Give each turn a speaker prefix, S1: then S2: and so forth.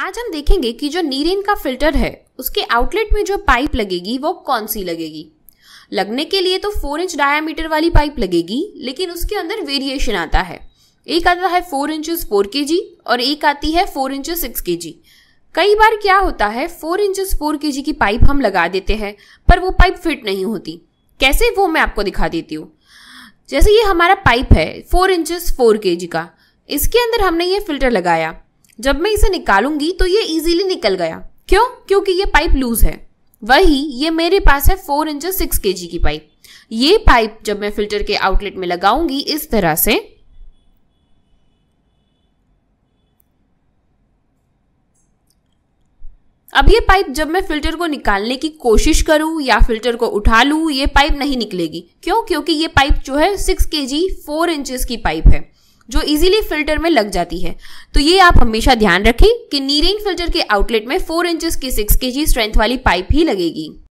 S1: आज हम देखेंगे कि जो नीरेन का फिल्टर है उसके आउटलेट में जो पाइप लगेगी वो कौन सी लगेगी लगने के लिए तो फोर इंच डायामीटर वाली पाइप लगेगी लेकिन उसके अंदर वेरिएशन आता है एक आता है फोर इंचज फोर के जी और एक आती है फोर इंच सिक्स के जी कई बार क्या होता है फोर इंच फोर के जी की पाइप हम लगा देते हैं पर वो पाइप फिट नहीं होती कैसे वो मैं आपको दिखा देती हूँ जैसे ये हमारा पाइप है फोर इंचज फोर के जी का इसके अंदर हमने ये फिल्टर लगाया जब मैं इसे निकालूंगी तो ये इजीली निकल गया क्यों क्योंकि ये पाइप लूज है वही ये मेरे पास है फोर इंच सिक्स के की पाइप ये पाइप जब मैं फिल्टर के आउटलेट में लगाऊंगी इस तरह से अब ये पाइप जब मैं फिल्टर को निकालने की कोशिश करूं या फिल्टर को उठा लूं ये पाइप नहीं निकलेगी क्यों क्योंकि ये पाइप जो है सिक्स के जी फोर इंचज की पाइप है जो इजीली फिल्टर में लग जाती है तो ये आप हमेशा ध्यान रखें कि नीरेन फिल्टर के आउटलेट में 4 इंचेस की 6 के स्ट्रेंथ वाली पाइप ही लगेगी